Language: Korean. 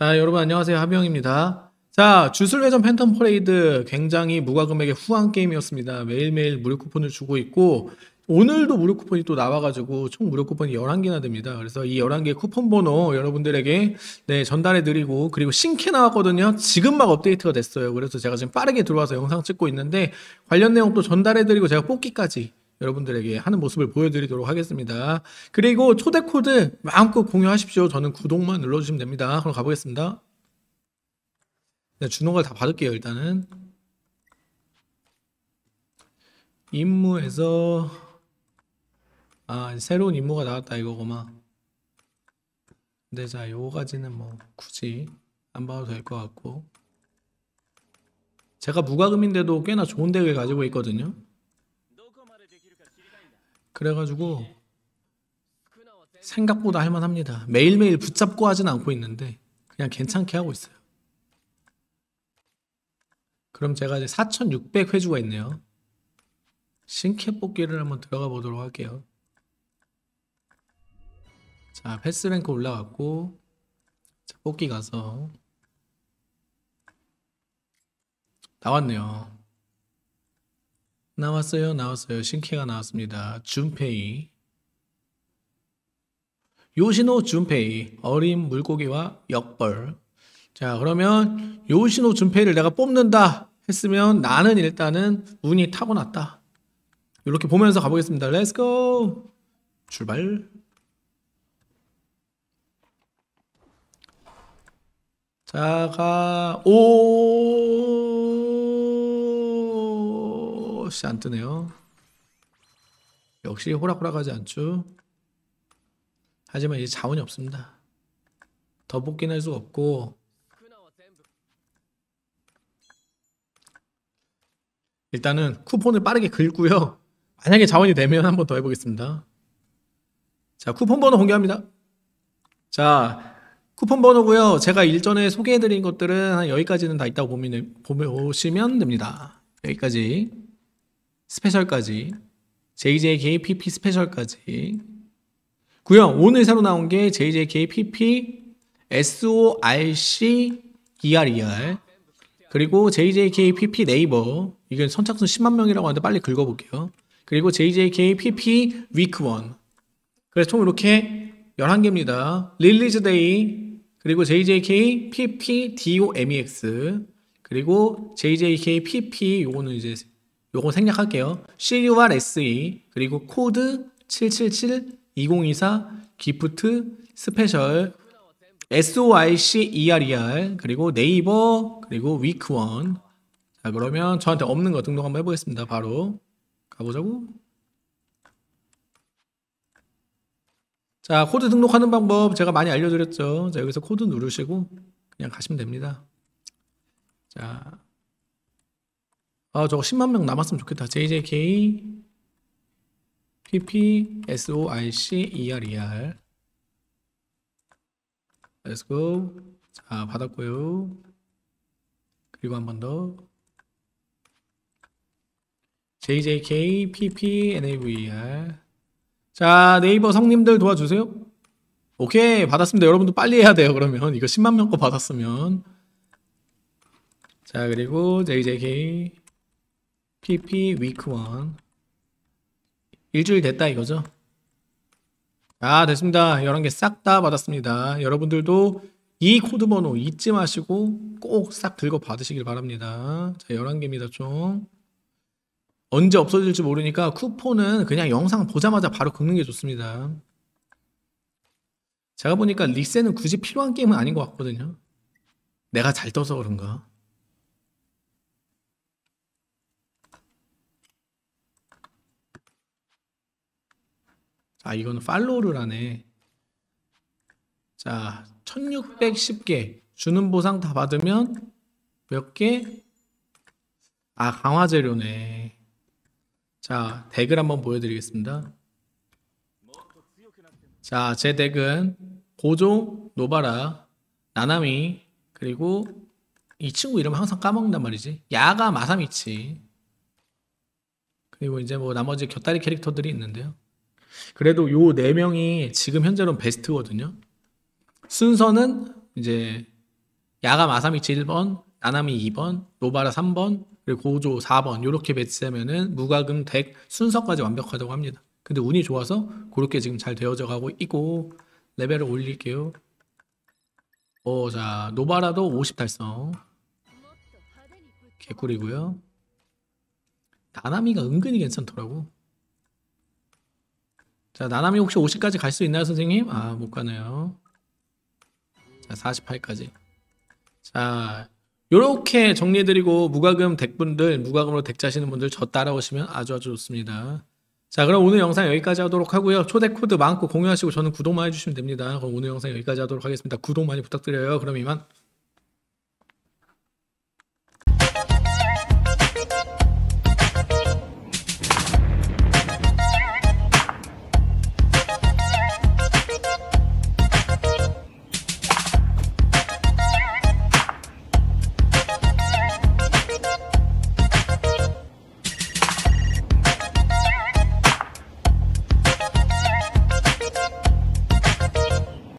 자, 여러분 안녕하세요. 하병입니다 자, 주술회전 팬텀 퍼레이드 굉장히 무과금액의 후한 게임이었습니다. 매일매일 무료 쿠폰을 주고 있고 오늘도 무료 쿠폰이 또 나와가지고 총 무료 쿠폰이 11개나 됩니다. 그래서 이 11개 쿠폰 번호 여러분들에게 네, 전달해드리고 그리고 신캐 나왔거든요. 지금 막 업데이트가 됐어요. 그래서 제가 지금 빠르게 들어와서 영상 찍고 있는데 관련 내용 또 전달해드리고 제가 뽑기까지 여러분들에게 하는 모습을 보여드리도록 하겠습니다. 그리고 초대 코드 마음껏 공유하십시오. 저는 구독만 눌러주시면 됩니다. 그럼 가보겠습니다. 네, 주는 걸다 받을게요. 일단은 임무에서 아 새로운 임무가 나왔다 이거구만. 네, 자 요거까지는 뭐 굳이 안 봐도 될 것 같고 제가 무과금인데도 꽤나 좋은 덱을 가지고 있거든요. 그래가지고 생각보다 할만합니다. 매일매일 붙잡고 하진 않고 있는데 그냥 괜찮게 하고 있어요. 그럼 제가 이제 4600회주가 있네요. 신캐 뽑기를 한번 들어가 보도록 할게요. 자, 패스랭크 올라갔고 자, 뽑기 가서 나왔네요. 나왔어요. 나왔어요. 신케가 나왔습니다. 준페이. 요시노 준페이. 어린 물고기와 역벌. 자, 그러면 요시노 준페이를 내가 뽑는다 했으면 나는 일단은 운이 타고났다. 이렇게 보면서 가보겠습니다. 렛츠고! 출발! 자가 오 역시 안 뜨네요. 역시 호락호락하지 않죠. 하지만 이제 자원이 없습니다. 더 뽑긴 할수 없고 일단은 쿠폰을 빠르게 긁고요. 만약에 자원이 되면 한번 더 해보겠습니다. 자 쿠폰 번호 공개합니다. 자 쿠폰 번호고요. 제가 일전에 소개해드린 것들은 여기까지는 다 있다고 보면, 보시면 됩니다. 여기까지 스페셜까지 JJKPP 스페셜까지 구요 오늘 새로 나온 게 JJKPP SORC ERER 그리고 JJKPP 네이버 이건 선착순 10만 명이라고 하는데 빨리 긁어볼게요 그리고 JJKPP 위크 1 그래서 총 이렇게 11개입니다 릴리즈 데이 그리고 JJKPP DOMEX 그리고 JJKPP 요거는 이제 요거 생략할게요. CUR SE 그리고 코드 777 2024 기프트 스페셜 SOICERER e 그리고 네이버 그리고 위크원 자 그러면 저한테 없는 거 등록 한번 해보겠습니다. 바로 가보자고 자 코드 등록하는 방법 제가 많이 알려드렸죠. 자 여기서 코드 누르시고 그냥 가시면 됩니다. 자아 저거 10만 명 남았으면 좋겠다 JJK PP SOIC ER ER Let's go 자 받았고요 그리고 한 번더 JJK PP NAVER 자 네이버 성님들 도와주세요 오케이 받았습니다 여러분도 빨리 해야 돼요 그러면 이거 10만 명 거 받았으면 자 그리고 JJK PP week 1 일주일 됐다 이거죠? 아 됐습니다. 11개 싹 다 받았습니다. 여러분들도 이 코드 번호 잊지 마시고 꼭 싹 들고 받으시길 바랍니다. 자 11개입니다 총. 언제 없어질지 모르니까 쿠폰은 그냥 영상 보자마자 바로 긁는 게 좋습니다. 제가 보니까 리셋은 굳이 필요한 게임은 아닌 것 같거든요. 내가 잘 떠서 그런가? 아, 이거는 팔로우를 하네. 자, 1610개. 주는 보상 다 받으면 몇 개? 아, 강화 재료네. 자, 덱을 한번 보여드리겠습니다. 자, 제 덱은 고조, 노바라, 나나미, 그리고 이 친구 이름 항상 까먹는단 말이지. 야가 마사미치. 그리고 이제 뭐 나머지 곁다리 캐릭터들이 있는데요. 그래도 요 네 명이 지금 현재로는 베스트거든요. 순서는 이제 야가마사미치 1번, 나나미 2번, 노바라 3번, 그리고 고조 4번 이렇게 배치하면은 무과금 덱 순서까지 완벽하다고 합니다. 근데 운이 좋아서 그렇게 지금 잘 되어져 가고 있고 레벨을 올릴게요. 오, 어, 자, 노바라도 50 달성. 개꿀이고요. 나나미가 은근히 괜찮더라고. 자, 나남이 혹시 50까지 갈 수 있나요, 선생님? 아, 못 가네요. 자, 48까지. 자, 요렇게 정리해드리고 무과금 덱분들, 무과금으로 덱 짜시는 분들 저 따라오시면 아주 아주 좋습니다. 자, 그럼 오늘 영상 여기까지 하도록 하고요. 초대 코드 많고 공유하시고 저는 구독만 해주시면 됩니다. 그럼 오늘 영상 여기까지 하도록 하겠습니다. 구독 많이 부탁드려요. 그럼 이만.